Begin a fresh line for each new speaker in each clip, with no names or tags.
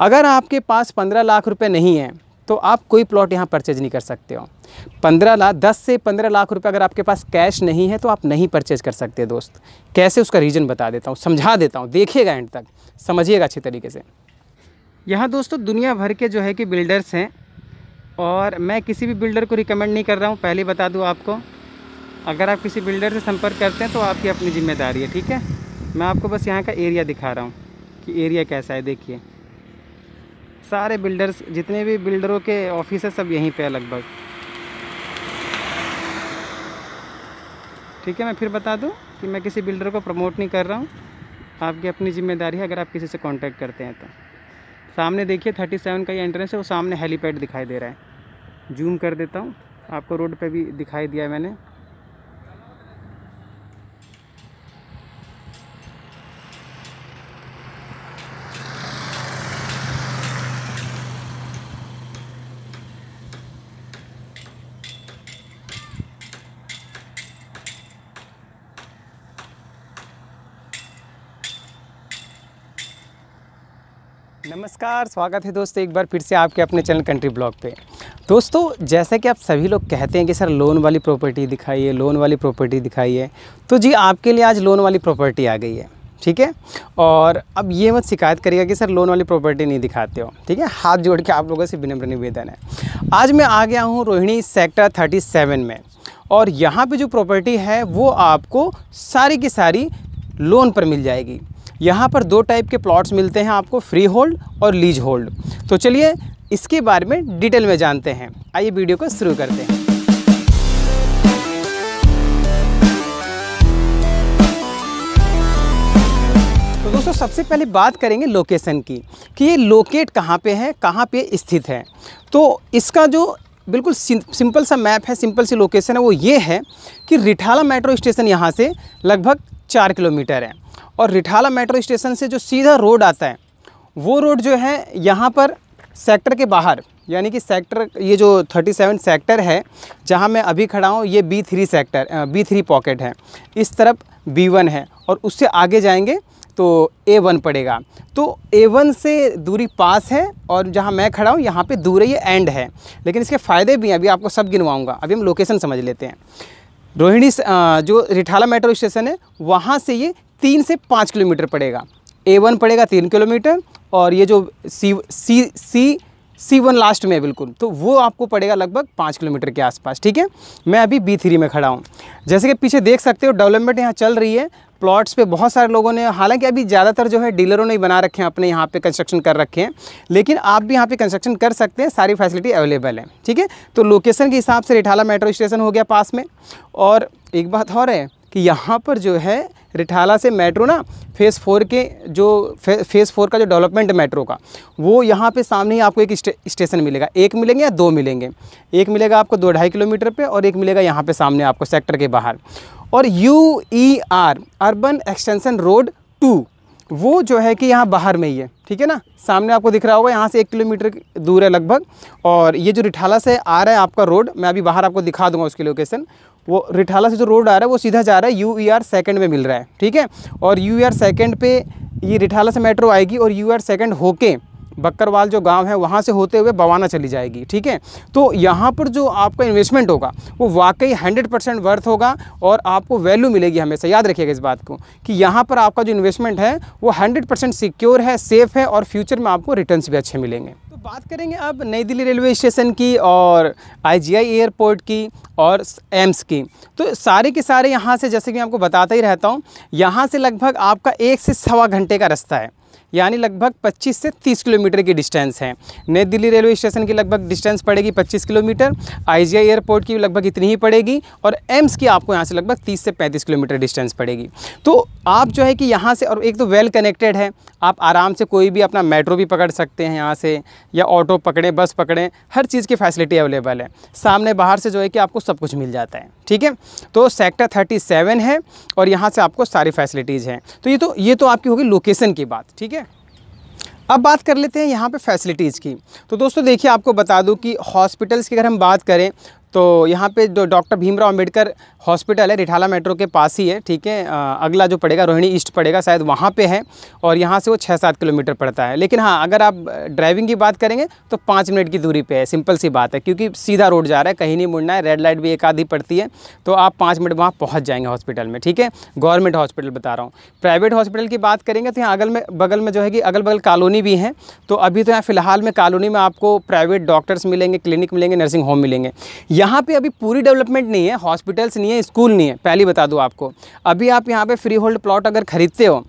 अगर आपके पास पंद्रह लाख रुपये नहीं है तो आप कोई प्लॉट यहाँ परचेज नहीं कर सकते हो पंद्रह लाख दस से पंद्रह लाख रुपए अगर आपके पास कैश नहीं है तो आप नहीं परचेज कर सकते दोस्त कैसे उसका रीज़न बता देता हूँ समझा देता हूँ देखिएगा एंड तक समझिएगा अच्छे तरीके से यहाँ दोस्तों दुनिया भर के जो है कि बिल्डर्स हैं और मैं किसी भी बिल्डर को रिकमेंड नहीं कर रहा हूँ पहले बता दूँ आपको अगर आप किसी बिल्डर से संपर्क करते हैं तो आपकी अपनी जिम्मेदारी है ठीक है मैं आपको बस यहाँ का एरिया दिखा रहा हूँ कि एरिया कैसा है देखिए सारे बिल्डर्स जितने भी बिल्डरों के ऑफिस है सब यहीं पे है लगभग ठीक है मैं फिर बता दूं कि मैं किसी बिल्डर को प्रमोट नहीं कर रहा हूं आपकी अपनी जिम्मेदारी है अगर आप किसी से कांटेक्ट करते हैं तो सामने देखिए थर्टी सेवन का ये एंट्रेंस है वो सामने हेलीपैड दिखाई दे रहा है जूम कर देता हूँ आपको रोड पर भी दिखाई दिया मैंने नमस्कार स्वागत है दोस्तों एक बार फिर से आपके अपने चैनल कंट्री ब्लॉग पे दोस्तों जैसा कि आप सभी लोग कहते हैं कि सर लोन वाली प्रॉपर्टी दिखाइए लोन वाली प्रॉपर्टी दिखाइए तो जी आपके लिए आज लोन वाली प्रॉपर्टी आ गई है ठीक है और अब ये मत शिकायत करिएगा कि सर लोन वाली प्रॉपर्टी नहीं दिखाते हो ठीक है हाथ जोड़ के आप लोगों से विनम्र निवेदन है आज मैं आ गया हूँ रोहिणी सेक्टर थर्टी में और यहाँ पर जो प्रॉपर्टी है वो आपको सारी की सारी लोन पर मिल जाएगी यहाँ पर दो टाइप के प्लॉट्स मिलते हैं आपको फ्री होल्ड और लीज होल्ड तो चलिए इसके बारे में डिटेल में जानते हैं आइए वीडियो को शुरू करते हैं तो दोस्तों सबसे पहले बात करेंगे लोकेशन की कि ये लोकेट कहाँ पे है कहाँ पे स्थित है तो इसका जो बिल्कुल सिंपल सा मैप है सिंपल सी लोकेशन है वो ये है कि रिठाला मेट्रो स्टेशन यहाँ से लगभग चार किलोमीटर है और रिठाला मेट्रो स्टेशन से जो सीधा रोड आता है वो रोड जो है यहाँ पर सेक्टर के बाहर यानी कि सेक्टर ये जो 37 सेक्टर है जहाँ मैं अभी खड़ा हूँ ये B three sector B three pocket है इस तरफ बी वन है और उससे आगे जाएंगे तो ए वन पड़ेगा तो ए वन से दूरी पास है और जहाँ मैं खड़ा हूँ यहाँ पे दूर ये एंड है लेकिन इसके फ़ायदे भी हैं अभी आपको सब गिनवाऊँगा अभी हम लोकेशन समझ लेते हैं रोहिणी जो रिठाला मेट्रो स्टेशन है वहाँ से ये तीन से पाँच किलोमीटर पड़ेगा ए वन पड़ेगा तीन किलोमीटर और ये जो सी सी सी सी वन लास्ट में है बिल्कुल तो वो आपको पड़ेगा लगभग पाँच किलोमीटर के आसपास ठीक है मैं अभी बी थ्री में खड़ा हूँ जैसे कि पीछे देख सकते हो डेवलपमेंट यहाँ चल रही है प्लॉट्स पे बहुत सारे लोगों ने हालांकि अभी ज़्यादातर जो है डीलरों ने ही बना रखे हैं अपने यहाँ पे कंस्ट्रक्शन कर रखे हैं लेकिन आप भी यहाँ पे कंस्ट्रक्शन कर सकते हैं सारी फैसिलिटी अवेलेबल है ठीक है तो लोकेशन के हिसाब से रिठाला मेट्रो स्टेशन हो गया पास में और एक बात और है कि यहाँ पर जो है रिठाला से मेट्रो ना फेज़ फोर के जो फे, फेज़ फोर का जो डेवलपमेंट है मेट्रो का वो यहाँ पे सामने ही आपको एक स्टेशन मिलेगा एक मिलेंगे या दो मिलेंगे एक मिलेगा आपको दो ढाई किलोमीटर पे और एक मिलेगा यहाँ पे सामने आपको सेक्टर के बाहर और U E R urban extension road two वो जो है कि यहाँ बाहर में ही है ठीक है ना सामने आपको दिख रहा होगा यहाँ से एक किलोमीटर दूर है लगभग और ये जो रिठाला से आ रहा है आपका रोड मैं अभी बाहर आपको दिखा दूंगा उसकी लोकेशन वो रिठाला से जो रोड आ रहा है वो सीधा जा रहा है यू ई आर सेकेंड में मिल रहा है ठीक है और यू ई आर सेकेंड पे ये रिठाला से मेट्रो आएगी और यू आर सेकेंड होके बकरवाल जो गांव है वहाँ से होते हुए बवाना चली जाएगी ठीक है तो यहाँ पर जो आपका इन्वेस्टमेंट होगा वो वाकई हंड्रेड परसेंट वर्थ होगा और आपको वैल्यू मिलेगी हमेशा याद रखिएगा इस बात को कि यहाँ पर आपका जो इन्वेस्टमेंट है वो हंड्रेड परसेंट सिक्योर है सेफ़ है और फ्यूचर में आपको रिटर्न भी अच्छे मिलेंगे तो बात करेंगे अब नई दिल्ली रेलवे स्टेशन की और आई एयरपोर्ट की और एम्स की तो सारे के सारे यहाँ से जैसे कि मैं आपको बताता ही रहता हूँ यहाँ से लगभग आपका एक से सवा घंटे का रास्ता है यानी लगभग 25 से 30 किलोमीटर की डिस्टेंस है नई दिल्ली रेलवे स्टेशन की लगभग डिस्टेंस पड़ेगी 25 किलोमीटर आई एयरपोर्ट की लगभग इतनी ही पड़ेगी और एम्स की आपको यहाँ से लगभग 30 से 35 किलोमीटर डिस्टेंस पड़ेगी तो आप जो है कि यहाँ से और एक तो वेल कनेक्टेड है आप आराम से कोई भी अपना मेट्रो भी पकड़ सकते हैं यहाँ से या ऑटो पकड़ें बस पकड़ें हर चीज़ की फैसिलिटी अवेलेबल है सामने बाहर से जो है कि आपको सब कुछ मिल जाता है ठीक है तो सेक्टर थर्टी सेवन है और यहाँ से आपको सारी फैसिलिटीज़ हैं तो ये तो ये तो आपकी होगी लोकेसन की बात ठीक है अब बात कर लेते हैं यहाँ पे फैसिलिटीज़ की तो दोस्तों देखिए आपको बता दूँ कि हॉस्पिटल्स की अगर हम बात करें तो यहाँ पे जो डॉक्टर भीमराव अंबेडकर हॉस्पिटल है रिठाला मेट्रो के पास ही है ठीक है अगला जो पड़ेगा रोहिणी ईस्ट पड़ेगा शायद वहाँ पे है और यहाँ से वो छः सात किलोमीटर पड़ता है लेकिन हाँ अगर आप ड्राइविंग की बात करेंगे तो पाँच मिनट की दूरी पे है सिंपल सी बात है क्योंकि सीधा रोड जा रहा है कहीं नहीं मुड़ना है रेड लाइट भी एक आधी पड़ती है तो आप पाँच मिनट वहाँ पहुँच जाएंगे हॉस्पिटल में ठीक है गवर्नमेंट हॉस्पिटल बता रहा हूँ प्राइवेट हॉस्पिटल की बात करेंगे तो यहाँ अगल में बगल में जो है कि अगल बगल कॉलोनी भी हैं तो अभी तो यहाँ फ़िलहाल में कॉलोनी में आपको प्राइवेट डॉक्टर्स मिलेंगे क्लिनिक मिलेंगे नर्सिंग होम मिलेंगे यहाँ पे अभी पूरी डेवलपमेंट नहीं है हॉस्पिटल्स नहीं है स्कूल नहीं है पहली बता दूँ आपको अभी आप यहाँ पे फ्री होल्ड प्लॉट अगर ख़रीदते हो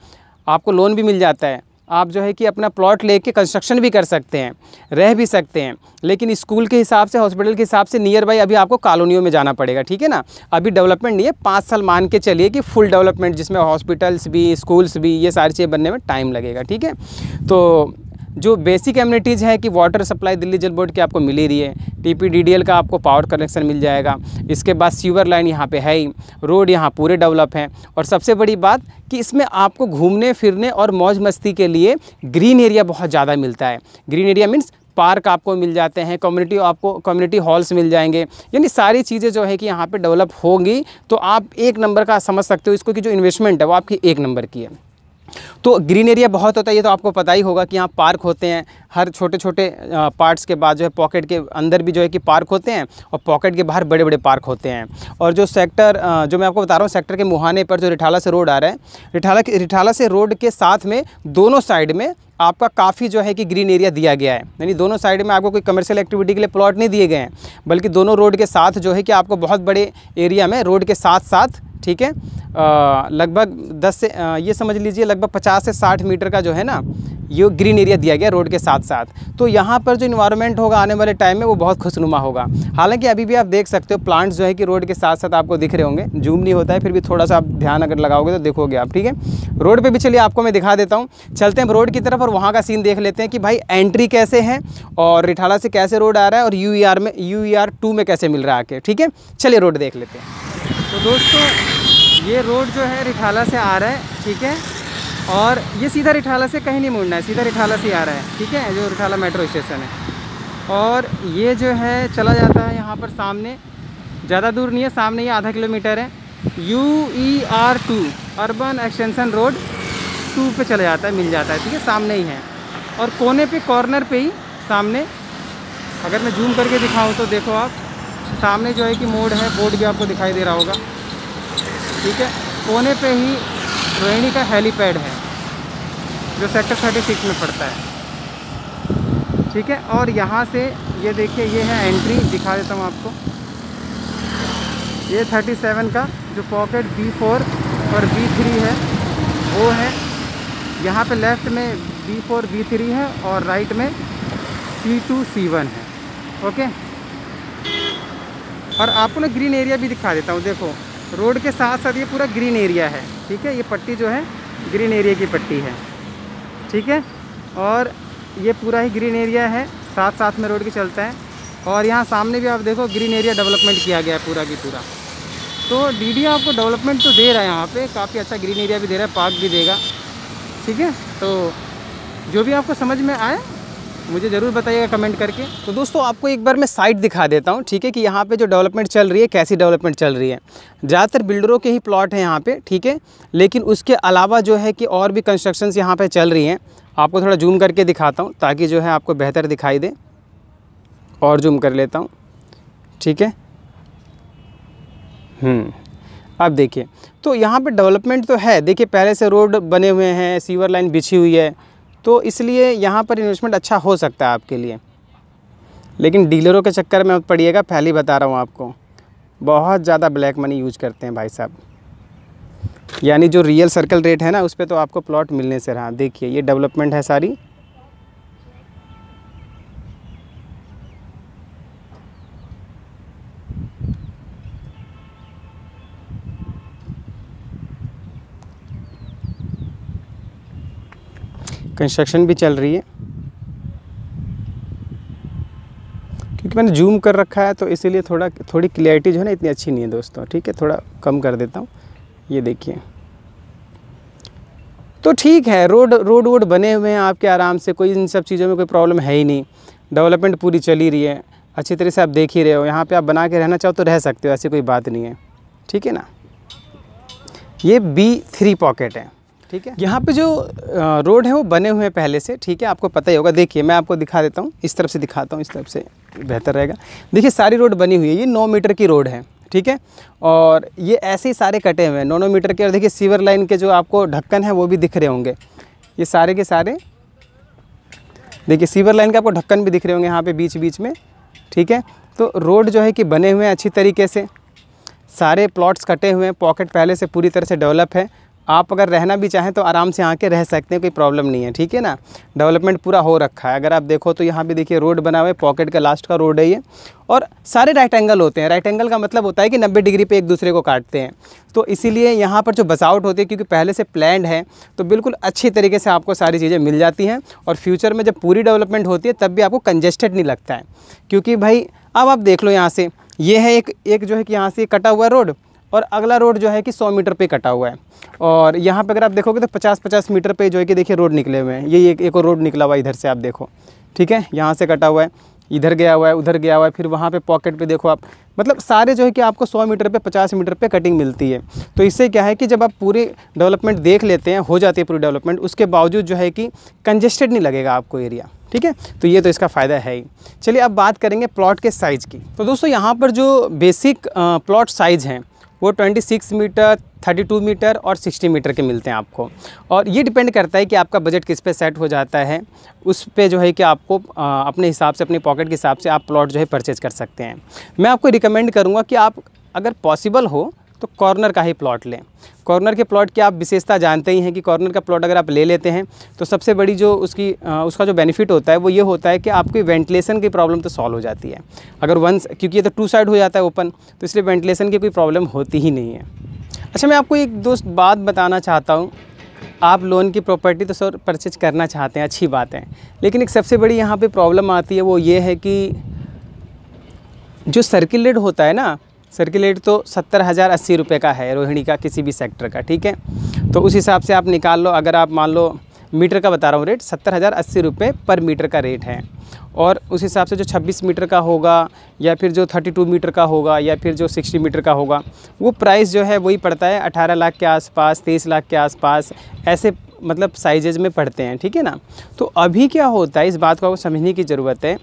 आपको लोन भी मिल जाता है आप जो है कि अपना प्लॉट लेके कंस्ट्रक्शन भी कर सकते हैं रह भी सकते हैं लेकिन स्कूल के हिसाब से हॉस्पिटल के हिसाब से नियर बाई अभी आपको कॉलोनियों में जाना पड़ेगा ठीक है ना अभी डेवलपमेंट नहीं है पाँच साल मान के चलिए कि फुल डेवलपमेंट जिसमें हॉस्पिटल्स भी स्कूल्स भी ये सारी चीज़ें बनने में टाइम लगेगा ठीक है तो जो बेसिक एम्यूनिटीज़ हैं कि वाटर सप्लाई दिल्ली जल बोर्ड की आपको मिल ही रही है टीपीडीडीएल का आपको पावर कनेक्शन मिल जाएगा इसके बाद सीवर लाइन यहाँ पे है ही रोड यहाँ पूरे डेवलप हैं और सबसे बड़ी बात कि इसमें आपको घूमने फिरने और मौज मस्ती के लिए ग्रीन एरिया बहुत ज़्यादा मिलता है ग्रीन एरिया मीन्स पार्क आपको मिल जाते हैं कम्युनिटी आपको कम्युनिटी हॉल्स मिल जाएंगे यानी सारी चीज़ें जो है कि यहाँ पे डेवलप होंगी तो आप एक नंबर का समझ सकते हो इसको कि जो इन्वेस्टमेंट है वो आपकी एक नंबर की है तो ग्रीन एरिया बहुत होता है ये तो आपको पता ही होगा कि यहाँ पार्क होते हैं हर छोटे छोटे पार्ट्स के बाद जो है पॉकेट के अंदर भी जो है कि पार्क होते हैं और पॉकेट के बाहर बड़े बड़े पार्क होते हैं और जो सेक्टर जो मैं आपको बता रहा हूँ सेक्टर के मुहाने पर जो रिठाला से रोड आ रहा है रिठाला रिठाला से रोड के साथ में दोनों साइड में आपका काफ़ी जो है कि ग्रीन एरिया दिया गया है यानी दोनों साइड में आपको कोई कमर्शियल एक्टिविटी के लिए प्लॉट नहीं दिए गए हैं बल्कि दोनों रोड के साथ जो है कि आपको बहुत बड़े एरिया में रोड के साथ साथ ठीक है लगभग 10 से आ, ये समझ लीजिए लगभग 50 से 60 मीटर का जो है ना ये ग्रीन एरिया दिया गया रोड के साथ साथ तो यहाँ पर जो इन्वायरमेंट होगा आने वाले टाइम में वो बहुत खुशनुमा होगा हालांकि अभी भी आप देख सकते हो प्लांट्स जो है कि रोड के साथ साथ आपको दिख रहे होंगे जूम नहीं होता है फिर भी थोड़ा सा आप ध्यान अगर लगाओगे तो देखोगे आप ठीक है रोड पर भी चलिए आपको मैं दिखा देता हूँ चलते हैं रोड की तरफ और वहाँ का सीन देख लेते हैं कि भाई एंट्री कैसे है और रिठाला से कैसे रोड आ रहा है और यू e में यू e में कैसे मिल रहा है आके ठीक है चलिए रोड देख लेते हैं तो दोस्तों ये रोड जो है रिठाला से आ रहा है ठीक है और ये सीधा रिठाला से कहीं नहीं मुड़ना है सीधा रिठाला से आ रहा है ठीक है जो रिठाला मेट्रो स्टेशन है और ये जो है चला जाता है यहाँ पर सामने ज़्यादा दूर नहीं है सामने ही आधा किलोमीटर है U E R two urban extension road two पे चला जाता है मिल जाता है ठीक है सामने ही है और कोने पे कॉर्नर पे ही सामने अगर मैं जूम करके दिखाऊं तो देखो आप तो सामने जो है कि मोड़ है बोर्ड भी आपको दिखाई दे रहा होगा ठीक है कोने पे ही रोहिणी का हेलीपैड है जो सेक्टर थर्टी सिक्स में पड़ता है ठीक है और यहाँ से ये देखिए ये है एंट्री दिखा देता हूँ आपको ये 37 का जो पॉकेट B4 और B3 है वो है यहाँ पे लेफ़्ट में B4 B3 है और राइट में C2 C1 है ओके और आपको ना ग्रीन एरिया भी दिखा देता हूँ देखो रोड के साथ साथ ये पूरा ग्रीन एरिया है ठीक है ये पट्टी जो है ग्रीन एरिया की पट्टी है ठीक है और ये पूरा ही ग्रीन एरिया है साथ साथ में रोड के चलता है और यहाँ सामने भी आप देखो ग्रीन एरिया डेवलपमेंट किया गया है पूरा की पूरा तो डी आपको डेवलपमेंट तो दे रहा है यहाँ पर काफ़ी अच्छा ग्रीन एरिया भी दे रहा है पार्क भी देगा ठीक है तो जो भी आपको समझ में आए मुझे ज़रूर बताइएगा कमेंट करके तो दोस्तों आपको एक बार मैं साइट दिखा देता हूँ ठीक है कि यहाँ पे जो डेवलपमेंट चल रही है कैसी डेवलपमेंट चल रही है ज़्यादातर बिल्डरों के ही प्लॉट हैं यहाँ पे ठीक है लेकिन उसके अलावा जो है कि और भी कंस्ट्रक्शन यहाँ पर चल रही हैं आपको थोड़ा जूम करके दिखाता हूँ ताकि जो है आपको बेहतर दिखाई दे और जूम कर लेता हूँ ठीक है हम्म, अब देखिए तो यहाँ पर डेवलपमेंट तो है देखिए पहले से रोड बने हुए हैं सीवर लाइन बिछी हुई है तो इसलिए यहाँ पर इन्वेस्टमेंट अच्छा हो सकता है आपके लिए लेकिन डीलरों के चक्कर में पड़िएगा पहले बता रहा हूँ आपको बहुत ज़्यादा ब्लैक मनी यूज करते हैं भाई साहब यानी जो रियल सर्कल रेट है ना उस पर तो आपको प्लॉट मिलने से रहा देखिए ये डेवलपमेंट है सारी कंस्ट्रक्शन भी चल रही है क्योंकि मैंने जूम कर रखा है तो इसीलिए थोड़ा थोड़ी क्लियरिटी जो है ना इतनी अच्छी नहीं है दोस्तों ठीक है थोड़ा कम कर देता हूँ ये देखिए तो ठीक है रोड रोड वोड बने हुए हैं आपके आराम से कोई इन सब चीज़ों में कोई प्रॉब्लम है ही नहीं डेवलपमेंट पूरी चली रही है अच्छी तरह से आप देख ही रहे हो यहाँ पे आप बना के रहना चाहो तो रह सकते हो ऐसी कोई बात नहीं है ठीक है ना ये बी थ्री पॉकेट है ठीक है यहाँ पे जो रोड है वो बने हुए हैं पहले से ठीक है आपको पता ही होगा देखिए मैं आपको दिखा देता हूँ इस तरफ से दिखाता हूँ इस तरफ से बेहतर रहेगा देखिए सारी रोड बनी हुई है ये नौ मीटर की रोड है ठीक है और ये ऐसे ही सारे कटे हुए हैं नौ नौ मीटर के और देखिए सीवर लाइन के जो आपको ढक्कन है वो भी दिख रहे होंगे ये सारे के सारे देखिए सीवर लाइन के आपको ढक्कन भी दिख रहे होंगे यहाँ पर बीच बीच में ठीक है तो रोड जो है कि बने हुए हैं अच्छी तरीके से सारे प्लॉट्स कटे हुए हैं पॉकेट पहले से पूरी तरह से डेवलप है आप अगर रहना भी चाहें तो आराम से आके रह सकते हैं कोई प्रॉब्लम नहीं है ठीक है ना डेवलपमेंट पूरा हो रखा है अगर आप देखो तो यहाँ पे देखिए रोड बना हुआ है पॉकेट का लास्ट का रोड है ये और सारे राइट एंगल होते हैं राइट एंगल का मतलब होता है कि 90 डिग्री पे एक दूसरे को काटते हैं तो इसीलिए यहाँ पर जो बसावट होती है क्योंकि पहले से प्लैंड है तो बिल्कुल अच्छी तरीके से आपको सारी चीज़ें मिल जाती हैं और फ्यूचर में जब पूरी डेवलपमेंट होती है तब भी आपको कंजेस्टेड नहीं लगता है क्योंकि भाई अब आप देख लो यहाँ से ये है एक एक जो है कि यहाँ से कटा हुआ रोड और अगला रोड जो है कि सौ मीटर पर कटा हुआ है और यहाँ पर अगर आप देखोगे तो पचास पचास मीटर पर जो है कि देखिए रोड निकले हुए हैं ये एक एक और रोड निकला हुआ है इधर से आप देखो ठीक है यहाँ से कटा हुआ है इधर गया हुआ है उधर गया हुआ है फिर वहाँ पे पॉकेट पे देखो आप मतलब सारे जो है कि आपको 100 मीटर पे 50 मीटर पे कटिंग मिलती है तो इससे क्या है कि जब आप पूरी डेवलपमेंट देख लेते हैं हो जाती है पूरी डेवलपमेंट उसके बावजूद जो है कि कंजेस्टेड नहीं लगेगा आपको एरिया ठीक है तो ये तो इसका फ़ायदा है ही चलिए अब बात करेंगे प्लॉट के साइज़ की तो दोस्तों यहाँ पर जो बेसिक प्लॉट साइज़ हैं वो 26 मीटर 32 मीटर और 60 मीटर के मिलते हैं आपको और ये डिपेंड करता है कि आपका बजट किस पे सेट हो जाता है उस पर जो है कि आपको आ, अपने हिसाब से अपने पॉकेट के हिसाब से आप प्लॉट जो है परचेज़ कर सकते हैं मैं आपको रिकमेंड करूँगा कि आप अगर पॉसिबल हो तो कॉर्नर का ही प्लॉट लें कॉर्नर के प्लॉट की आप विशेषता जानते ही हैं कि कॉर्नर का प्लॉट अगर आप ले लेते हैं तो सबसे बड़ी जो उसकी उसका जो बेनिफिट होता है वो ये होता है कि आपकी वेंटिलेशन की प्रॉब्लम तो सॉल्व हो जाती है अगर वंस क्योंकि ये तो टू साइड हो जाता है ओपन तो इसलिए वेंटिलेशन की कोई प्रॉब्लम होती ही नहीं है अच्छा मैं आपको एक दोस्त बात बताना चाहता हूँ आप लोन की प्रॉपर्टी तो सर परचेज करना चाहते हैं अच्छी बात है लेकिन एक सबसे बड़ी यहाँ पर प्रॉब्लम आती है वो ये है कि जो सर्किलेट होता है ना सर्कुलेट तो सत्तर हज़ार अस्सी रुपये का है रोहिणी का किसी भी सेक्टर का ठीक है तो उस हिसाब से आप निकाल लो अगर आप मान लो मीटर का बता रहा हूँ रेट सत्तर हज़ार अस्सी रुपये पर मीटर का रेट है और उस हिसाब से जो 26 मीटर का होगा या फिर जो 32 मीटर का होगा या फिर जो 60 मीटर का होगा वो प्राइस जो है वही पड़ता है 18 लाख के आसपास 23 लाख के आसपास ऐसे मतलब साइजेज में पड़ते हैं ठीक है ना तो अभी क्या होता है इस बात को समझने की ज़रूरत है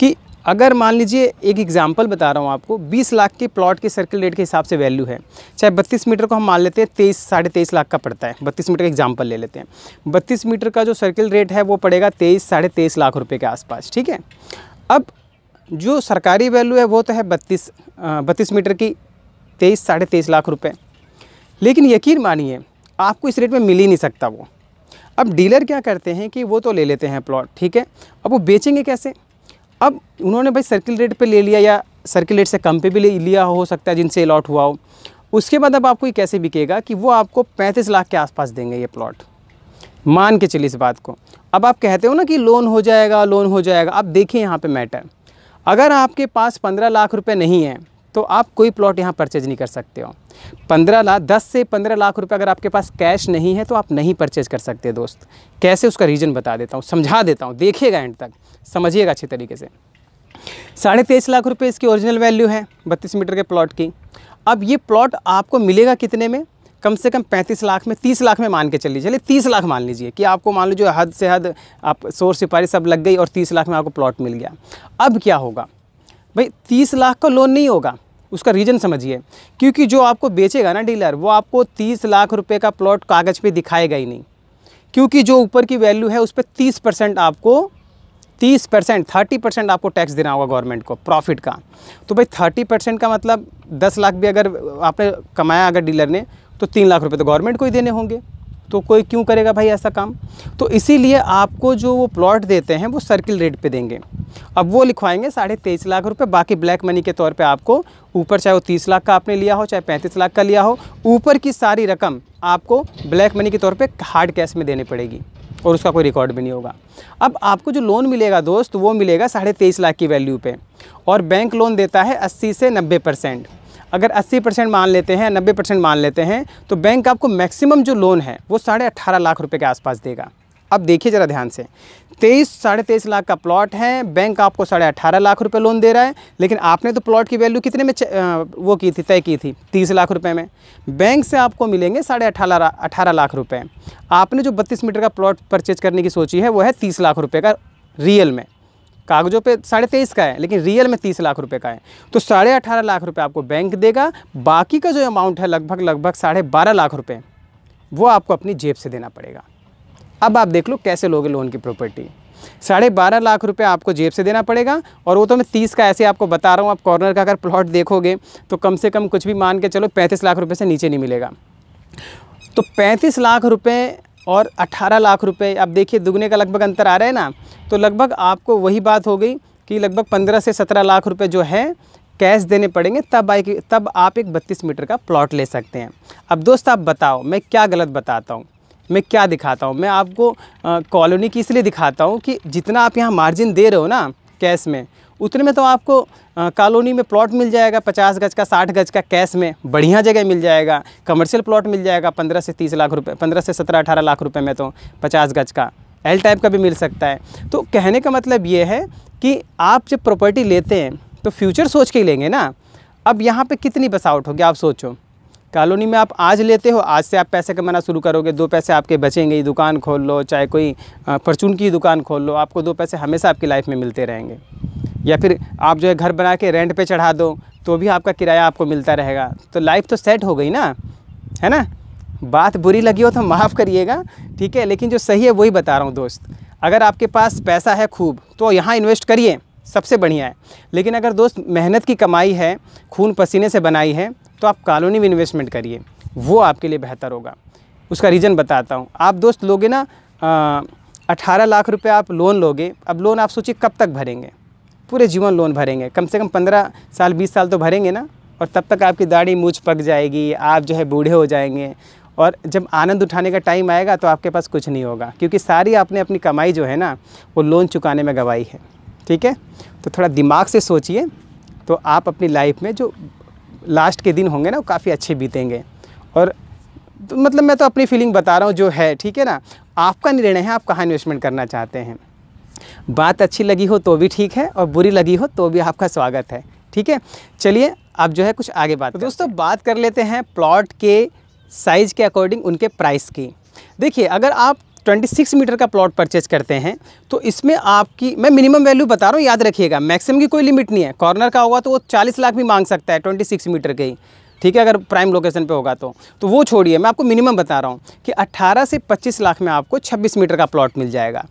कि अगर मान लीजिए एक एग्जाम्पल बता रहा हूँ आपको 20 लाख के प्लॉट के सर्कल रेट के हिसाब से वैल्यू है चाहे 32 मीटर को हम मान लेते हैं तेईस साढ़े तेईस लाख का पड़ता है 32 मीटर का एग्जाम्पल ले लेते हैं 32 मीटर का जो सर्कल रेट है वो पड़ेगा तेईस साढ़े तेईस लाख रुपये के आसपास ठीक है अब जो सरकारी वैल्यू है वो तो है बत्तीस बत्तीस मीटर की तेईस साढ़े तेईस लाख रुपये लेकिन यकीन मानिए आपको इस रेट में मिल ही नहीं सकता वो अब डीलर क्या करते हैं कि वो तो ले लेते हैं प्लॉट ठीक है अब वो बेचेंगे कैसे अब उन्होंने भाई सर्किल रेट पे ले लिया या सर्किल रेट से कम पे भी ले लिया हो सकता है जिनसे अलॉट हुआ हो उसके बाद अब आपको ये कैसे बिकेगा कि वो आपको पैंतीस लाख के आसपास देंगे ये प्लॉट मान के चलिए इस बात को अब आप कहते हो ना कि लोन हो जाएगा लोन हो जाएगा आप देखिए यहाँ पे मैटर अगर आपके पास पंद्रह लाख रुपए नहीं है तो आप कोई प्लॉट यहाँ परचेज नहीं कर सकते हो पंद्रह लाख दस से पंद्रह लाख रुपए अगर आपके पास कैश नहीं है तो आप नहीं परचेज कर सकते दोस्त कैसे उसका रीज़न बता देता हूँ समझा देता हूँ देखिएगा एंड तक समझिएगा अच्छे तरीके से साढ़े तेईस लाख रुपए इसकी ओरिजिनल वैल्यू है बत्तीस मीटर के प्लॉट की अब ये प्लॉट आपको मिलेगा कितने में कम से कम पैंतीस लाख में तीस लाख में मान के चलिए चलिए तीस लाख मान लीजिए कि आपको मान लीजिए हद से हद आप शोर सिपारी सब लग गई और तीस लाख में आपको प्लॉट मिल गया अब क्या होगा भाई तीस लाख का लोन नहीं होगा उसका रीज़न समझिए क्योंकि जो आपको बेचेगा ना डीलर वो आपको तीस लाख रुपए का प्लॉट कागज़ पे दिखाएगा ही नहीं क्योंकि जो ऊपर की वैल्यू है उस पर तीस परसेंट आपको तीस परसेंट थर्टी परसेंट आपको टैक्स देना होगा गवर्नमेंट को प्रॉफिट का तो भाई थर्टी परसेंट का मतलब दस लाख भी अगर आपने कमाया अगर डीलर ने तो तीन लाख रुपये तो गवर्नमेंट को ही देने होंगे तो कोई क्यों करेगा भाई ऐसा काम तो इसीलिए आपको जो वो प्लॉट देते हैं वो सर्किल रेट पे देंगे अब वो लिखवाएंगे साढ़े तेईस लाख रुपए बाकी ब्लैक मनी के तौर पे आपको ऊपर चाहे वो तीस लाख का आपने लिया हो चाहे पैंतीस लाख का लिया हो ऊपर की सारी रकम आपको ब्लैक मनी के तौर पर हार्ड कैश में देनी पड़ेगी और उसका कोई रिकॉर्ड भी नहीं होगा अब आपको जो लोन मिलेगा दोस्त वो मिलेगा साढ़े तेईस लाख की वैल्यू पर और बैंक लोन देता है अस्सी से नब्बे परसेंट अगर 80 परसेंट मान लेते हैं 90 परसेंट मान लेते हैं तो बैंक आपको मैक्सिमम जो लोन है वो साढ़े अट्ठारह लाख रुपये के आसपास देगा अब देखिए ज़रा ध्यान से तेईस साढ़े तेईस लाख का प्लॉट है बैंक आपको साढ़े अट्ठारह लाख रुपए लोन दे रहा है लेकिन आपने तो प्लॉट की वैल्यू कितने में वो की थी तय की थी तीस लाख रुपए में बैंक से आपको मिलेंगे साढ़े अठारह अठारह लाख रुपए आपने जो बत्तीस मीटर का प्लॉट परचेज करने की सोची है वो है तीस लाख रुपये का रियल में कागज़ों पे साढ़े तेईस का है लेकिन रियल में तीस लाख रुपए का है तो साढ़े अठारह लाख रुपए आपको बैंक देगा बाकी का जो अमाउंट है लगभग लगभग साढ़े बारह लाख रुपए वो आपको अपनी जेब से देना पड़ेगा अब आप देख लो कैसे लोगे लोन की प्रॉपर्टी साढ़े बारह लाख रुपए आपको जेब से देना पड़ेगा और वो तो मैं तीस का ऐसे आपको बता रहा हूँ आप कॉर्नर का अगर प्लॉट देखोगे तो कम से कम कुछ भी मान के चलो पैंतीस लाख रुपये से नीचे नहीं मिलेगा तो पैंतीस लाख रुपये और 18 लाख रुपए आप देखिए दुगने का लगभग अंतर आ रहा है ना तो लगभग आपको वही बात हो गई कि लगभग 15 से 17 लाख रुपए जो है कैश देने पड़ेंगे तब आई तब आप एक बत्तीस मीटर का प्लॉट ले सकते हैं अब दोस्त आप बताओ मैं क्या गलत बताता हूँ मैं क्या दिखाता हूँ मैं आपको कॉलोनी की इसलिए दिखाता हूँ कि जितना आप यहाँ मार्जिन दे रहे हो ना कैश में उतने में तो आपको कॉलोनी में प्लॉट मिल जाएगा पचास गज का साठ गज का कैश में बढ़िया जगह मिल जाएगा कमर्शियल प्लॉट मिल जाएगा पंद्रह से तीस लाख रुपये पंद्रह से सत्रह अठारह लाख रुपये में तो पचास गज का एल टाइप का भी मिल सकता है तो कहने का मतलब ये है कि आप जब प्रॉपर्टी लेते हैं तो फ्यूचर सोच के ही लेंगे ना अब यहाँ पे कितनी बसावट होगी आप सोचो कॉलोनी में आप आज लेते हो आज से आप पैसे कमाना शुरू करोगे दो पैसे आपके बचेंगे ही दुकान खोल लो चाहे कोई फॉर्चून की दुकान खोल लो आपको दो पैसे हमेशा आपकी लाइफ में मिलते रहेंगे या फिर आप जो है घर बना के रेंट पे चढ़ा दो तो भी आपका किराया आपको मिलता रहेगा तो लाइफ तो सेट हो गई ना है ना बात बुरी लगी हो तो माफ़ करिएगा ठीक है लेकिन जो सही है वही बता रहा हूँ दोस्त अगर आपके पास पैसा है खूब तो यहाँ इन्वेस्ट करिए सबसे बढ़िया है लेकिन अगर दोस्त मेहनत की कमाई है खून पसीने से बनाई है तो आप कॉलोनी में इन्वेस्टमेंट करिए वो आपके लिए बेहतर होगा उसका रीज़न बताता हूँ आप दोस्त लोगे ना अठारह लाख रुपए आप लोन लोगे अब लोन आप सोचिए कब तक भरेंगे पूरे जीवन लोन भरेंगे कम से कम पंद्रह साल बीस साल तो भरेंगे ना और तब तक आपकी दाढ़ी मूछ पक जाएगी आप जो है बूढ़े हो जाएंगे और जब आनंद उठाने का टाइम आएगा तो आपके पास कुछ नहीं होगा क्योंकि सारी आपने अपनी कमाई जो है ना वो लोन चुकाने में गवाई है ठीक है तो थोड़ा दिमाग से सोचिए तो आप अपनी लाइफ में जो लास्ट के दिन होंगे ना वो काफ़ी अच्छे बीतेंगे और तो मतलब मैं तो अपनी फीलिंग बता रहा हूँ जो है ठीक है ना आपका निर्णय है आप कहाँ इन्वेस्टमेंट करना चाहते हैं बात अच्छी लगी हो तो भी ठीक है और बुरी लगी हो तो भी आपका स्वागत है ठीक है चलिए अब जो है कुछ आगे बात तो दोस्तों बात कर लेते हैं प्लॉट के साइज़ के अकॉर्डिंग उनके प्राइस की देखिए अगर आप 26 मीटर का प्लॉट परचेज करते हैं तो इसमें आपकी मैं मिनिमम वैल्यू बता रहा हूँ याद रखिएगा मैक्सिमम की कोई लिमिट नहीं है कॉर्नर का होगा तो वो 40 लाख भी मांग सकता है 26 मीटर के ही ठीक है अगर प्राइम लोकेशन पे होगा तो तो वो छोड़िए मैं आपको मिनिमम बता रहा हूँ कि 18 से 25 लाख में आपको 26 मीटर का प्लॉट मिल जाएगा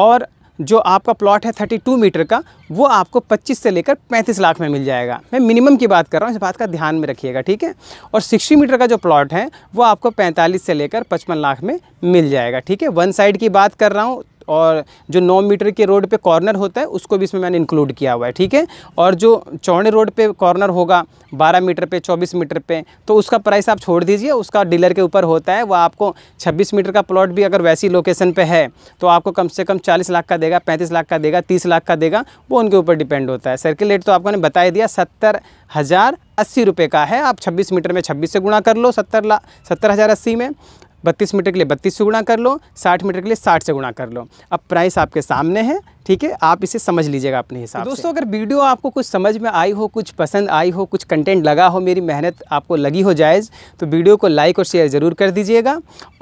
और जो आपका प्लॉट है 32 मीटर का वो आपको 25 से लेकर 35 लाख में मिल जाएगा मैं मिनिमम की बात कर रहा हूँ इस बात का ध्यान में रखिएगा ठीक है और 60 मीटर का जो प्लॉट है वो आपको 45 से लेकर 55 लाख में मिल जाएगा ठीक है वन साइड की बात कर रहा हूँ और जो नौ मीटर के रोड पे कॉर्नर होता है उसको भी इसमें मैंने इंक्लूड किया हुआ है ठीक है और जो चौड़े रोड पे कॉर्नर होगा बारह मीटर पे चौबीस मीटर पे तो उसका प्राइस आप छोड़ दीजिए उसका डीलर के ऊपर होता है वह आपको छब्बीस मीटर का प्लॉट भी अगर वैसी लोकेशन पर है तो आपको कम से कम चालीस लाख का देगा पैंतीस लाख का देगा तीस लाख का देगा वो उनके ऊपर डिपेंड होता है सर्किल रेट तो आपको ने बताया दिया सत्तर हज़ार अस्सी रुपये का है आप छब्बीस मीटर में छब्बीस से गुणा कर लो सत्तर लाख सत्तर हज़ार अस्सी में बत्तीस मीटर के लिए बत्तीस से गुणा कर लो साठ मीटर के लिए साठ से गुणा कर लो अब प्राइस आपके सामने है ठीक है आप इसे समझ लीजिएगा अपने हिसाब से दोस्तों अगर वीडियो आपको कुछ समझ में आई हो कुछ पसंद आई हो कुछ कंटेंट लगा हो मेरी मेहनत आपको लगी हो जायज़ तो वीडियो को लाइक और शेयर ज़रूर कर दीजिएगा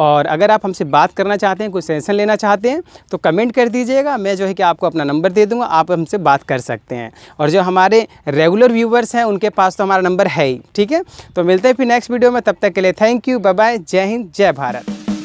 और अगर आप हमसे बात करना चाहते हैं कोई सेंसन लेना चाहते हैं तो कमेंट कर दीजिएगा मैं जो है कि आपको अपना नंबर दे दूँगा आप हमसे बात कर सकते हैं और जो हमारे रेगुलर व्यूवर्स हैं उनके पास तो हमारा नंबर है ही ठीक है तो मिलते हैं फिर नेक्स्ट वीडियो में तब तक के लिए थैंक यू बाय जय हिंद जय भारत